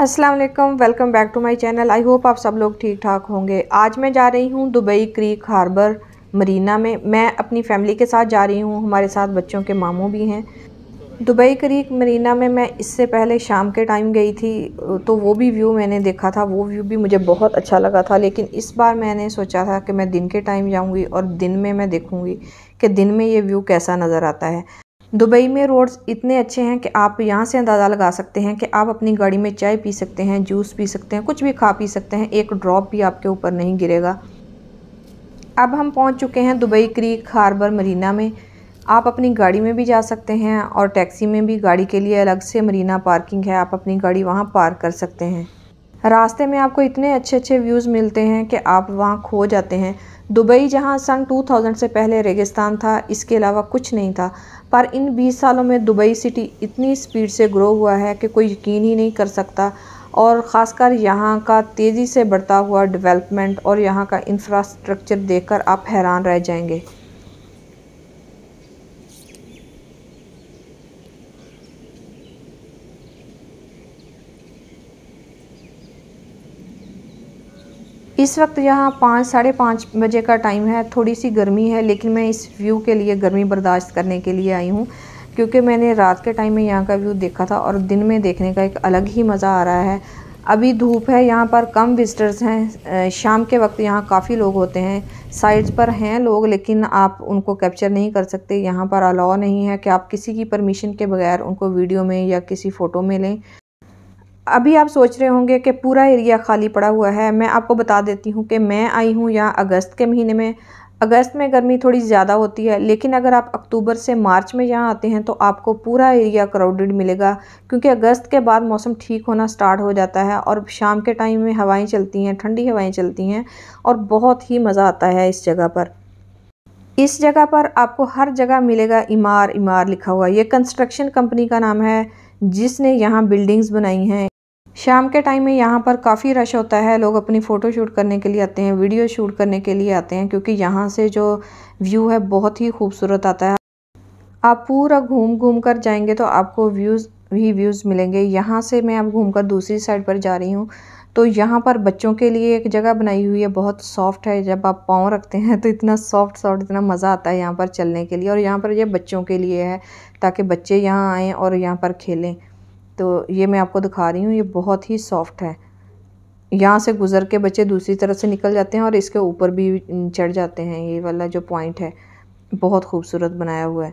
अस्सलाम वालेकुम welcome back to my channel I hope आप सब लोग ठीक ठाक होंगे आज मैं जा रही हूँ दुबई क्रीक हार्बर मरीना में मैं अपनी फैमिली के साथ जा रही हूँ हमारे साथ बच्चों के मामों भी हैं दुबई क्रीक मरीना में मैं इससे पहले शाम के टाइम गई थी तो वो भी व्यू मैंने देखा था वो व्यू भी मुझे बहुत अच्छा लगा था लेकिन इस बार मैंने सोचा था कि मैं दिन के टाइम जाऊँगी और दिन में मैं देखूँगी कि दिन में ये व्यू कैसा नज़र आता है दुबई में रोड्स इतने अच्छे हैं कि आप यहाँ से अंदाज़ा लगा सकते हैं कि आप अपनी गाड़ी में चाय पी सकते हैं जूस पी सकते हैं कुछ भी खा पी सकते हैं एक ड्रॉप भी आपके ऊपर नहीं गिरेगा अब हम पहुँच चुके हैं दुबई क्रीक हार्बर मरीना में आप अपनी गाड़ी में भी जा सकते हैं और टैक्सी में भी गाड़ी के लिए अलग से मरीना पार्किंग है आप अपनी गाड़ी वहाँ पार्क कर सकते हैं रास्ते में आपको इतने अच्छे अच्छे व्यूज़ मिलते हैं कि आप वहाँ खो जाते हैं दुबई जहाँ सन 2000 से पहले रेगिस्तान था इसके अलावा कुछ नहीं था पर इन 20 सालों में दुबई सिटी इतनी स्पीड से ग्रो हुआ है कि कोई यकीन ही नहीं कर सकता और ख़ासकर यहाँ का तेज़ी से बढ़ता हुआ डेवलपमेंट और यहाँ का इंफ्रास्ट्रक्चर देखकर आप हैरान रह जाएंगे इस वक्त यहाँ पाँच साढ़े पाँच बजे का टाइम है थोड़ी सी गर्मी है लेकिन मैं इस व्यू के लिए गर्मी बर्दाश्त करने के लिए आई हूँ क्योंकि मैंने रात के टाइम में यहाँ का व्यू देखा था और दिन में देखने का एक अलग ही मज़ा आ रहा है अभी धूप है यहाँ पर कम विजिटर्स हैं शाम के वक्त यहाँ काफ़ी लोग होते हैं साइड्स पर हैं लोग लेकिन आप उनको कैप्चर नहीं कर सकते यहाँ पर अलाव नहीं है कि आप किसी की परमिशन के बगैर उनको वीडियो में या किसी फ़ोटो में लें अभी आप सोच रहे होंगे कि पूरा एरिया खाली पड़ा हुआ है मैं आपको बता देती हूँ कि मैं आई हूँ यहाँ अगस्त के महीने में अगस्त में गर्मी थोड़ी ज़्यादा होती है लेकिन अगर आप अक्टूबर से मार्च में यहाँ आते हैं तो आपको पूरा एरिया क्राउडेड मिलेगा क्योंकि अगस्त के बाद मौसम ठीक होना स्टार्ट हो जाता है और शाम के टाइम में हवाएं चलती हैं ठंडी हवाएं चलती हैं और बहुत ही मज़ा आता है इस जगह पर इस जगह पर आपको हर जगह मिलेगा इमार इमार लिखा हुआ ये कंस्ट्रक्शन कंपनी का नाम है जिसने यहाँ बिल्डिंग्स बनाई हैं शाम के टाइम में यहाँ पर काफ़ी रश होता है लोग अपनी फ़ोटो शूट करने के लिए आते हैं वीडियो शूट करने के लिए आते हैं क्योंकि यहाँ से जो व्यू है बहुत ही खूबसूरत आता है आप पूरा घूम घूम कर जाएंगे तो आपको व्यूज़ भी व्यूज़ मिलेंगे यहाँ से मैं अब घूम कर दूसरी साइड पर जा रही हूँ तो यहाँ पर बच्चों के लिए एक जगह बनाई हुई है बहुत सॉफ्ट है जब आप पाँव रखते हैं तो इतना सॉफ्ट सॉफ्ट इतना मज़ा आता है यहाँ पर चलने के लिए और यहाँ पर ये यह बच्चों के लिए है ताकि बच्चे यहाँ आएँ और यहाँ पर खेलें तो ये मैं आपको दिखा रही हूँ ये बहुत ही सॉफ्ट है यहाँ से गुज़र के बच्चे दूसरी तरफ से निकल जाते हैं और इसके ऊपर भी चढ़ जाते हैं ये वाला जो पॉइंट है बहुत खूबसूरत बनाया हुआ है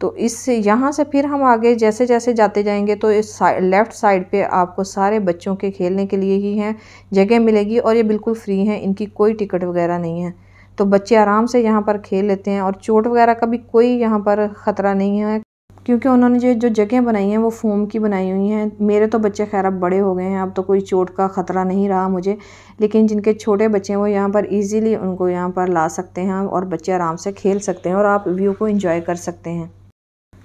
तो इस यहाँ से फिर हम आगे जैसे जैसे जाते जाएंगे तो इस साइड लेफ़्ट साइड पे आपको सारे बच्चों के खेलने के लिए ही हैं जगह मिलेगी और ये बिल्कुल फ्री हैं इनकी कोई टिकट वगैरह नहीं है तो बच्चे आराम से यहाँ पर खेल लेते हैं और चोट वगैरह का भी कोई यहाँ पर ख़तरा नहीं है क्योंकि उन्होंने जो जो जगह बनाई हैं वो फ़ोम की बनाई हुई हैं मेरे तो बच्चे खैर अब बड़े हो गए हैं अब तो कोई चोट का ख़तरा नहीं रहा मुझे लेकिन जिनके छोटे बच्चे हैं वो यहाँ पर ईज़िली उनको यहाँ पर ला सकते हैं और बच्चे आराम से खेल सकते हैं और आप व्यू को इंजॉय कर सकते हैं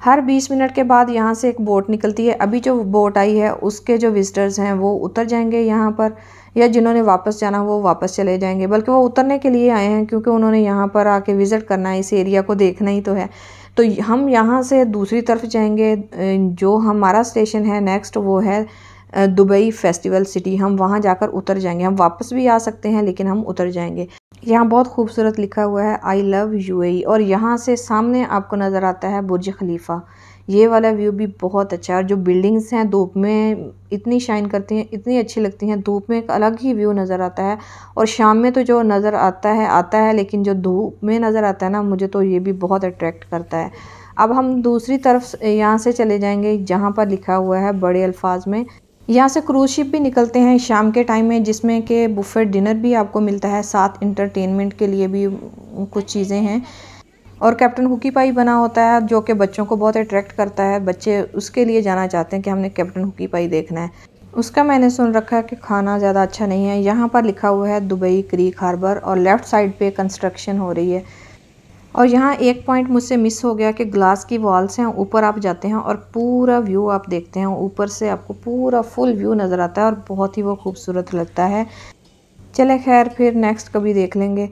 हर 20 मिनट के बाद यहाँ से एक बोट निकलती है अभी जो बोट आई है उसके जो विजिटर्स हैं वो उतर जाएंगे यहाँ पर या जिन्होंने वापस जाना वो वापस चले जाएंगे बल्कि वो उतरने के लिए आए हैं क्योंकि उन्होंने यहाँ पर आके विज़िट करना है इस एरिया को देखना ही तो है तो हम यहाँ से दूसरी तरफ जाएंगे जो हमारा स्टेशन है नेक्स्ट वो है दुबई फेस्टिवल सिटी हम वहाँ जाकर उतर जाएंगे हम वापस भी आ सकते हैं लेकिन हम उतर जाएंगे यहाँ बहुत खूबसूरत लिखा हुआ है आई लव ए और यहाँ से सामने आपको नज़र आता है बुर्ज खलीफा ये वाला व्यू भी बहुत अच्छा है और जो बिल्डिंग्स हैं धूप में इतनी शाइन करती हैं इतनी अच्छी लगती हैं धूप में एक अलग ही व्यू नज़र आता है और शाम में तो जो नज़र आता है आता है लेकिन जो धूप में नज़र आता है ना मुझे तो ये भी बहुत अट्रैक्ट करता है अब हम दूसरी तरफ यहाँ से चले जाएंगे जहाँ पर लिखा हुआ है बड़े अल्फाज में यहाँ से क्रूज शिप भी निकलते हैं शाम के टाइम में जिसमें कि बुफेट डिनर भी आपको मिलता है साथ इंटरटेनमेंट के लिए भी कुछ चीज़ें हैं और कैप्टन हुकी पाई बना होता है जो कि बच्चों को बहुत अट्रैक्ट करता है बच्चे उसके लिए जाना चाहते हैं कि हमने कैप्टन हुकी पाई देखना है उसका मैंने सुन रखा है कि खाना ज़्यादा अच्छा नहीं है यहाँ पर लिखा हुआ है दुबई क्रीक हार्बर और लेफ़्ट साइड पर कंस्ट्रक्शन हो रही है और यहाँ एक पॉइंट मुझसे मिस हो गया कि ग्लास की वॉल्स हैं ऊपर आप जाते हैं और पूरा व्यू आप देखते हैं ऊपर से आपको पूरा फुल व्यू नज़र आता है और बहुत ही वो खूबसूरत लगता है चले खैर फिर नेक्स्ट कभी देख लेंगे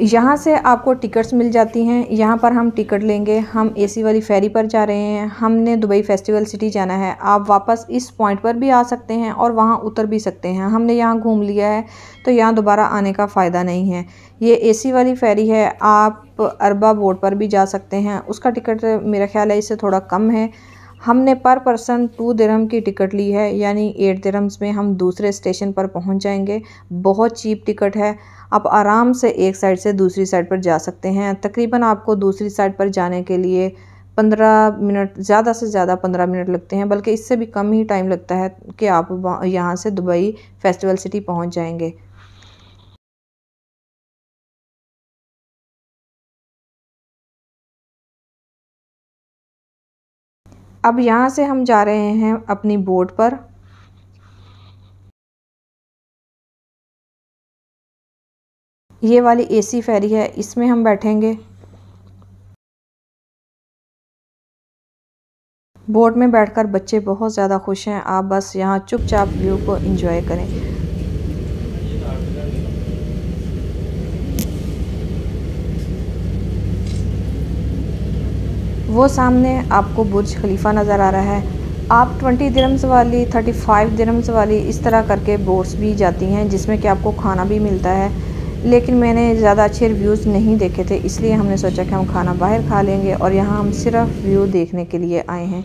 यहाँ से आपको टिकट्स मिल जाती हैं यहाँ पर हम टिकट लेंगे हम एसी वाली फ़ेरी पर जा रहे हैं हमने दुबई फेस्टिवल सिटी जाना है आप वापस इस पॉइंट पर भी आ सकते हैं और वहाँ उतर भी सकते हैं हमने यहाँ घूम लिया है तो यहाँ दोबारा आने का फ़ायदा नहीं है ये एसी वाली फ़ेरी है आप अरबा बोर्ड पर भी जा सकते हैं उसका टिकट मेरा ख्याल है इससे थोड़ा कम है हमने पर पर्सन टू दिरहम की टिकट ली है यानी एट दिरहम्स में हम दूसरे स्टेशन पर पहुंच जाएंगे बहुत चीप टिकट है आप आराम से एक साइड से दूसरी साइड पर जा सकते हैं तकरीबन आपको दूसरी साइड पर जाने के लिए पंद्रह मिनट ज़्यादा से ज़्यादा पंद्रह मिनट लगते हैं बल्कि इससे भी कम ही टाइम लगता है कि आप यहाँ से दुबई फेस्टिवल सिटी पहुँच जाएँगे अब यहाँ से हम जा रहे हैं अपनी बोट पर ये वाली एसी फेरी है इसमें हम बैठेंगे बोट में बैठकर बच्चे बहुत ज़्यादा खुश हैं आप बस यहाँ चुपचाप व्यू को एंजॉय करें वो सामने आपको बुर्ज खलीफा नज़र आ रहा है आप 20 दिरम्स वाली 35 दिरम्स वाली इस तरह करके बोर्ड्स भी जाती हैं जिसमें कि आपको खाना भी मिलता है लेकिन मैंने ज़्यादा अच्छे रिव्यूज़ नहीं देखे थे इसलिए हमने सोचा कि हम खाना बाहर खा लेंगे और यहाँ हम सिर्फ व्यू देखने के लिए आए हैं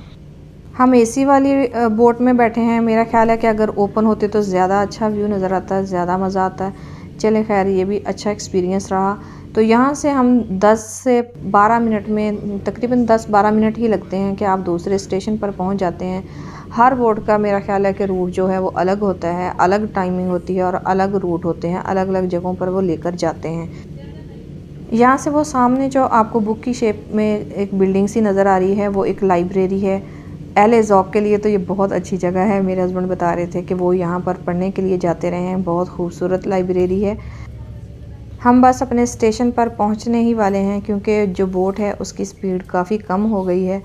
हम एसी वाली बोट में बैठे हैं मेरा ख्याल है कि अगर ओपन होते तो ज़्यादा अच्छा व्यू नज़र आता है ज़्यादा मज़ा आता है चले खैर ये भी अच्छा एक्सपीरियंस रहा तो यहाँ से हम 10 से 12 मिनट में तकरीबन 10-12 मिनट ही लगते हैं कि आप दूसरे स्टेशन पर पहुँच जाते हैं हर बोर्ड का मेरा ख्याल है कि रूट जो है वो अलग होता है अलग टाइमिंग होती है और अलग रूट होते हैं अलग अलग जगहों पर वो लेकर जाते हैं यहाँ से वो सामने जो आपको बुक की शेप में एक बिल्डिंग सी नज़र आ रही है वो एक लाइब्रेरी है ए जॉक के लिए तो ये बहुत अच्छी जगह है मेरे हस्बैंड बता रहे थे कि वो यहाँ पर पढ़ने के लिए जाते रहे हैं बहुत खूबसूरत लाइब्रेरी है हम बस अपने स्टेशन पर पहुँचने ही वाले हैं क्योंकि जो बोट है उसकी स्पीड काफ़ी कम हो गई है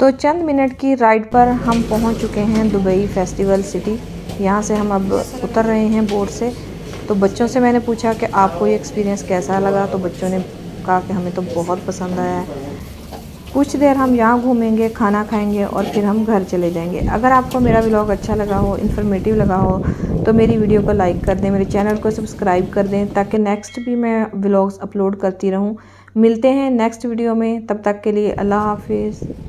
तो चंद मिनट की राइड पर हम पहुँच चुके हैं दुबई फेस्टिवल सिटी यहाँ से हम अब उतर रहे हैं बोट से तो बच्चों से मैंने पूछा कि आपको ये एक्सपीरियंस कैसा लगा तो बच्चों ने कहा कि हमें तो बहुत पसंद आया है कुछ देर हम यहाँ घूमेंगे खाना खाएंगे और फिर हम घर चले जाएंगे अगर आपको मेरा व्लॉग अच्छा लगा हो इन्फॉर्मेटिव लगा हो तो मेरी वीडियो को लाइक कर दें मेरे चैनल को सब्सक्राइब कर दें ताकि नेक्स्ट भी मैं व्लॉग्स अपलोड करती रहूँ मिलते हैं नेक्स्ट वीडियो में तब तक के लिए अल्लाह हाफिज़